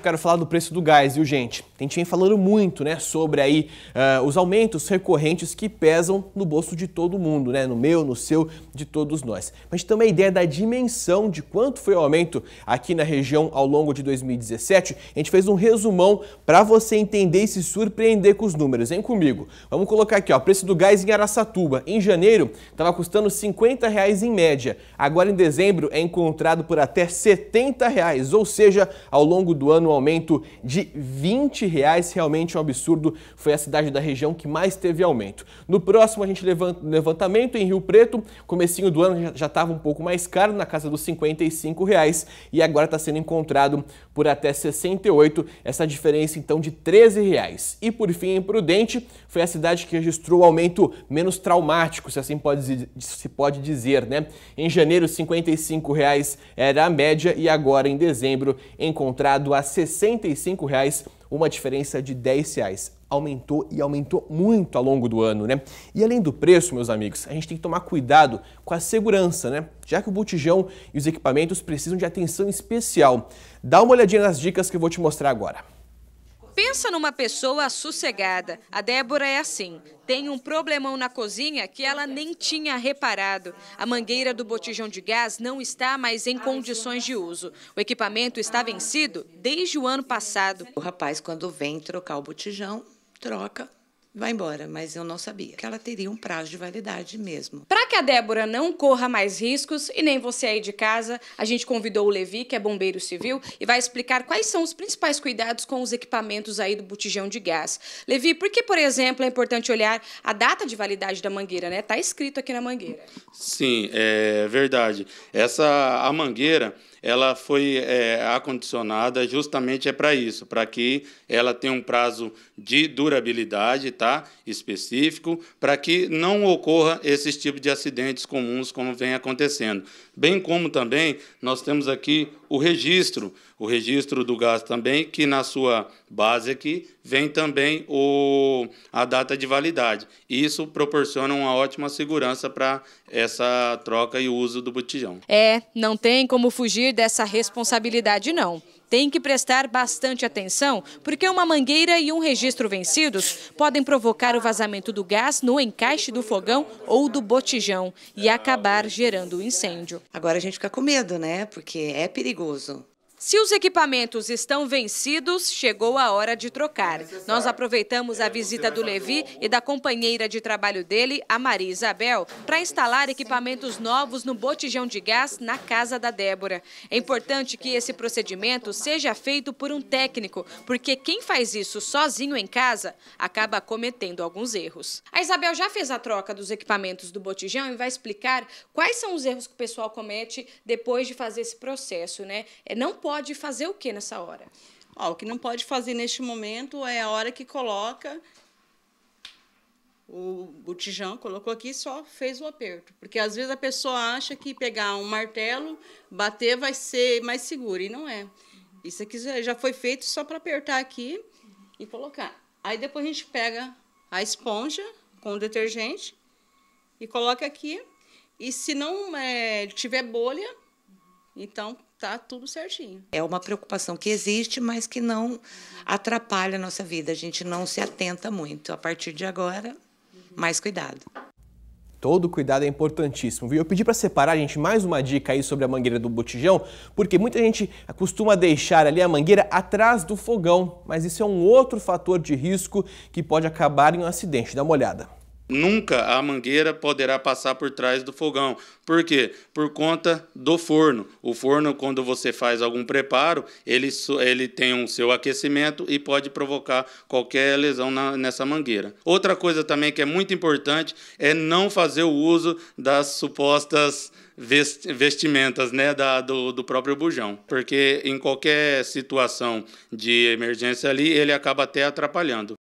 Quero falar do preço do gás, viu, gente? A gente vem falando muito né, sobre aí uh, os aumentos recorrentes que pesam no bolso de todo mundo, né? No meu, no seu, de todos nós. Mas também uma ideia da dimensão de quanto foi o aumento aqui na região ao longo de 2017. A gente fez um resumão para você entender e se surpreender com os números. Vem comigo. Vamos colocar aqui, o preço do gás em Araçatuba. Em janeiro estava custando R$ 50 reais em média. Agora em dezembro é encontrado por até R$ 70 reais, ou seja, ao longo do ano um aumento de 20 reais, realmente é um absurdo. Foi a cidade da região que mais teve aumento. No próximo a gente levanta levantamento em Rio Preto, comecinho do ano já estava um pouco mais caro, na casa dos 55 reais, e agora está sendo encontrado por até 68, essa diferença então de 13 reais. E por fim, em Prudente, foi a cidade que registrou o aumento menos traumático, se assim pode, se pode dizer, né? Em janeiro, 55 reais era a média e agora em dezembro encontrado a 65 reais uma diferença de 10 reais. Aumentou e aumentou muito ao longo do ano, né? E além do preço, meus amigos, a gente tem que tomar cuidado com a segurança, né? Já que o botijão e os equipamentos precisam de atenção especial. Dá uma olhadinha nas dicas que eu vou te mostrar agora. Pensa numa pessoa sossegada. A Débora é assim. Tem um problemão na cozinha que ela nem tinha reparado. A mangueira do botijão de gás não está mais em condições de uso. O equipamento está vencido desde o ano passado. O rapaz, quando vem trocar o botijão, troca vai embora, mas eu não sabia que ela teria um prazo de validade mesmo. Para que a Débora não corra mais riscos e nem você aí de casa, a gente convidou o Levi, que é bombeiro civil, e vai explicar quais são os principais cuidados com os equipamentos aí do botijão de gás. Levi, por que, por exemplo, é importante olhar a data de validade da mangueira, né? Tá escrito aqui na mangueira. Sim, é verdade. Essa a mangueira, ela foi é, acondicionada justamente é para isso, para que ela tenha um prazo de durabilidade tá, específico, para que não ocorra esses tipos de acidentes comuns como vem acontecendo. Bem como também nós temos aqui o registro, o registro do gás também, que na sua base aqui vem também o, a data de validade. E isso proporciona uma ótima segurança para essa troca e uso do botijão. É, não tem como fugir fugir dessa responsabilidade, não. Tem que prestar bastante atenção, porque uma mangueira e um registro vencidos podem provocar o vazamento do gás no encaixe do fogão ou do botijão e acabar gerando incêndio. Agora a gente fica com medo, né? Porque é perigoso. Se os equipamentos estão vencidos, chegou a hora de trocar. É Nós aproveitamos a é, visita do Levi e da companheira de trabalho dele, a Maria Isabel, para instalar equipamentos novos no botijão de gás na casa da Débora. É importante que esse procedimento seja feito por um técnico, porque quem faz isso sozinho em casa acaba cometendo alguns erros. A Isabel já fez a troca dos equipamentos do botijão e vai explicar quais são os erros que o pessoal comete depois de fazer esse processo, né? É, não pode pode fazer o que nessa hora? Ó, o que não pode fazer neste momento é a hora que coloca o botijão, colocou aqui só fez o aperto. Porque às vezes a pessoa acha que pegar um martelo, bater vai ser mais seguro, e não é. Isso aqui já foi feito só para apertar aqui e colocar. Aí depois a gente pega a esponja com o detergente e coloca aqui. E se não é, tiver bolha, então tá tudo certinho. É uma preocupação que existe, mas que não atrapalha a nossa vida. A gente não se atenta muito. A partir de agora, mais cuidado. Todo cuidado é importantíssimo, viu? Eu pedi para separar, gente, mais uma dica aí sobre a mangueira do botijão, porque muita gente costuma deixar ali a mangueira atrás do fogão, mas isso é um outro fator de risco que pode acabar em um acidente. Dá uma olhada. Nunca a mangueira poderá passar por trás do fogão. Por quê? Por conta do forno. O forno, quando você faz algum preparo, ele, ele tem um seu aquecimento e pode provocar qualquer lesão na, nessa mangueira. Outra coisa também que é muito importante é não fazer o uso das supostas vestimentas né, da, do, do próprio bujão, porque em qualquer situação de emergência ali, ele acaba até atrapalhando.